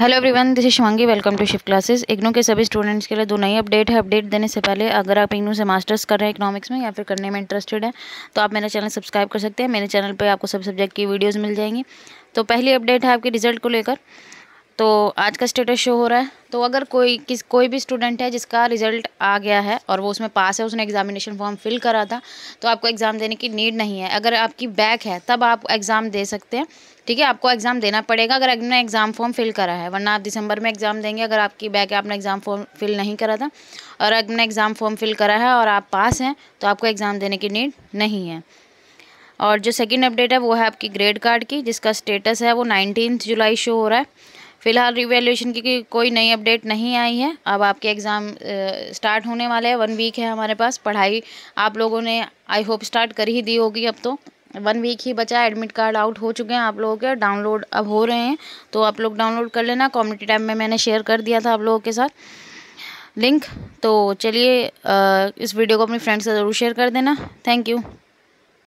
hello everyone this Shivangi welcome to shift classes IGNOU के सभी students के लिए दो नई अपडेट है अपडेट देने से पहले अगर आप इग्नू से मास्टर्स कर रहे हैं इकोनॉमिक्स में या फिर करने में इंटरेस्टेड है तो आप मेरा चैनल सब्सक्राइब कर सकते हैं मेरे चैनल पर आपको सब सब्जेक्ट की वीडियोज़ मिल जाएंगी तो पहली अपडेट है आपके रिजल्ट को लेकर तो आज का स्टेटस शो हो रहा है तो अगर कोई किस कोई भी स्टूडेंट है जिसका रिज़ल्ट आ गया है और वो उसमें पास है उसने एग्जामिनेशन फॉर्म फिल करा था तो आपको एग्ज़ाम देने की नीड नहीं है अगर आपकी बैक है तब आप एग्ज़ाम दे सकते हैं ठीक है आपको एग्ज़ाम देना पड़ेगा अगर आपने एग्ज़ाम फॉर्म फिल करा है वरना आप दिसंबर में एग्ज़ाम देंगे अगर आपकी बैक है आपने एग्ज़ाम फॉर्म फिल नहीं करा था और आपने एग्ज़ाम फॉर्म फिल करा है और आप पास हैं तो आपको एग्ज़ाम देने की नीड नहीं है और जो सेकेंड अपडेट है वो है आपकी ग्रेड कार्ड की जिसका स्टेटस है वो नाइनटीन जुलाई शो हो रहा है फ़िलहाल रिवेल्यूशन की कोई नई अपडेट नहीं आई है अब आपके एग्ज़ाम स्टार्ट होने वाले हैं वन वीक है हमारे पास पढ़ाई आप लोगों ने आई होप स्टार्ट कर ही दी होगी अब तो वन वीक ही बचा एडमिट कार्ड आउट हो चुके हैं आप लोगों के डाउनलोड अब हो रहे हैं तो आप लोग डाउनलोड कर लेना कम्युनिटी टाइम में मैंने शेयर कर दिया था आप लोगों के साथ लिंक तो चलिए इस वीडियो को अपने फ्रेंड्स से ज़रूर शेयर कर देना थैंक यू